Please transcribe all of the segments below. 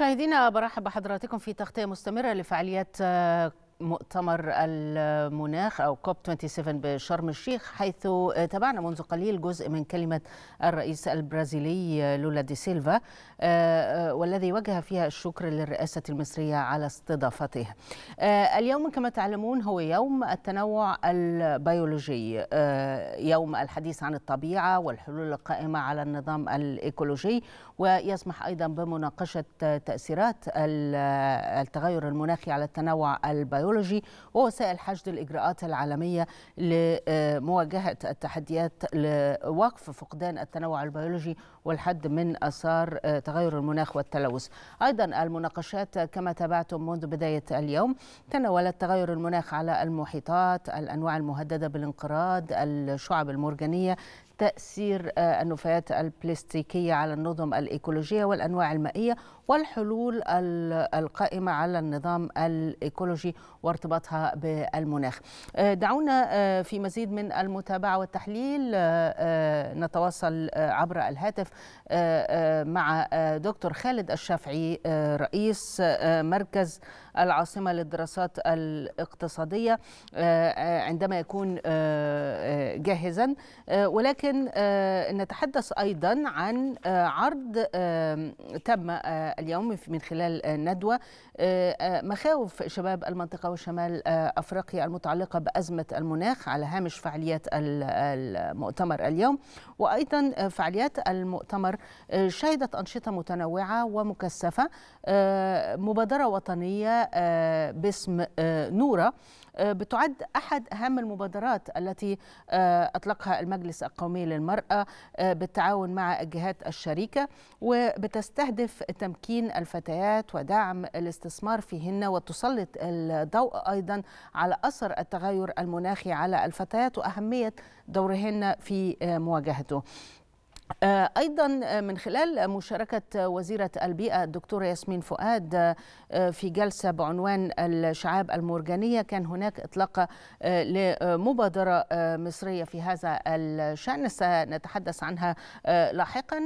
مشاهدينا برحب بحضراتكم في تغطية مستمرة لفعاليات آه، مؤتمر المناخ أو كوب 27 بشرم الشيخ حيث تابعنا منذ قليل جزء من كلمة الرئيس البرازيلي لولا دي سيلفا آه، آه، والذي وجه فيها الشكر للرئاسة المصرية على استضافته آه، اليوم كما تعلمون هو يوم التنوع البيولوجي يوم الحديث عن الطبيعة والحلول القائمة على النظام الإيكولوجي ويسمح أيضا بمناقشة تأثيرات التغير المناخي على التنوع البيولوجي البيولوجي ووسائل حشد الإجراءات العالمية لمواجهة التحديات لوقف فقدان التنوع البيولوجي والحد من آثار تغير المناخ والتلوث أيضا المناقشات كما تابعتم منذ بداية اليوم تناولت تغير المناخ على المحيطات الأنواع المهددة بالانقراض الشعب المرجانية تأثير آه، النفايات البلاستيكية على النظم الإيكولوجية والأنواع المائية والحلول القائمة على النظام الإيكولوجي وارتباطها بالمناخ آه، دعونا آه، في مزيد من المتابعة والتحليل نتواصل عبر الهاتف مع دكتور خالد الشافعي رئيس مركز العاصمة للدراسات الاقتصادية آه، آه، عندما يكون آه، جاهزا ولكن نتحدث أيضا عن عرض تم اليوم من خلال ندوة مخاوف شباب المنطقة وشمال أفريقيا المتعلقة بأزمة المناخ على هامش فعاليات المؤتمر اليوم وأيضا فعاليات المؤتمر شهدت أنشطة متنوعة ومكثفة مبادرة وطنية آه، باسم آه، نوره آه، بتعد احد اهم المبادرات التي اطلقها المجلس القومي للمراه بالتعاون مع الجهات الشريكه وبتستهدف تمكين الفتيات ودعم الاستثمار فيهن وتسلط الضوء ايضا على اثر التغير المناخي على الفتيات واهميه دورهن في مواجهته. آه، أيضا آه، من خلال مشاركة وزيرة البيئة الدكتورة ياسمين فؤاد آه، في جلسة بعنوان الشعاب المرجانية كان هناك إطلاق لمبادرة مصرية في هذا الشأن سنتحدث عنها لاحقا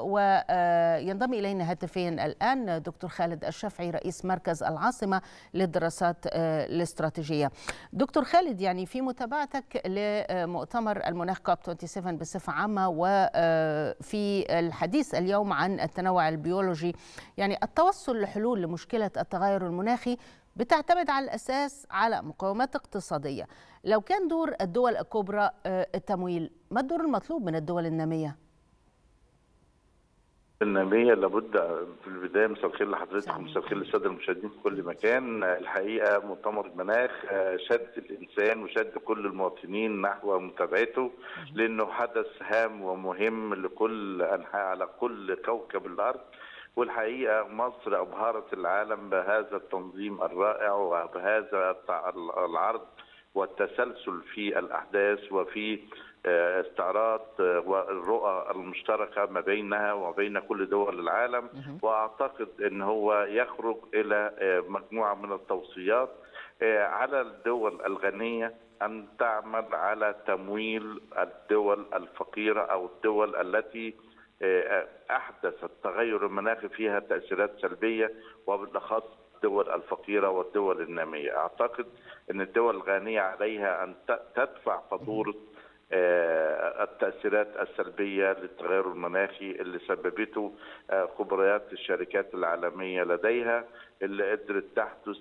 وينضم إلينا هاتفيا الآن دكتور خالد الشافعي رئيس مركز العاصمة للدراسات الاستراتيجية دكتور خالد يعني في متابعتك لمؤتمر المناخ كوب 27 بصفة عامة و في الحديث اليوم عن التنوع البيولوجي يعني التوصل لحلول لمشكلة التغير المناخي بتعتمد على الأساس على مقومات اقتصادية لو كان دور الدول الكبرى آه، التمويل ما الدور المطلوب من الدول النامية؟ الناميه لابد في البدايه مساء الخير لحضرتك ومساء الخير للساده المشاهدين في كل مكان الحقيقه مؤتمر المناخ آه، شد الانسان وشد كل المواطنين نحو متابعته لانه حدث هام ومهم لكل انحاء على كل كوكب الارض والحقيقه مصر ابهرت العالم بهذا التنظيم الرائع وبهذا العرض والتسلسل في الاحداث وفي آه، استعراض آه، والرؤى المشتركه ما بينها وبين كل دول العالم واعتقد ان هو يخرج الى آه، مجموعه من التوصيات على الدول الغنيه ان تعمل على تمويل الدول الفقيره او الدول التي احدث التغير المناخي فيها تاثيرات سلبيه وبالاخص الدول الفقيره والدول الناميه، اعتقد ان الدول الغنيه عليها ان تدفع فاتوره آه، التأثيرات السلبية للتغير المناخي اللي سببته آه، خبريات الشركات العالمية لديها اللي قدرت تحدث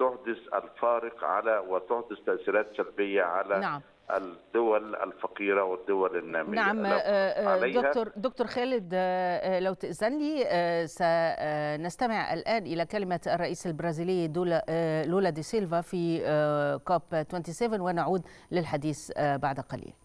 تحدث الفارق على وتحدث تأثيرات سلبية على نعم. الدول الفقيره والدول الناميه نعم آه، آه، دكتور دكتور خالد آه، لو تاذن لي سنستمع الان الى كلمه الرئيس البرازيلي لولا دي سيلفا في كوب 27 ونعود للحديث بعد قليل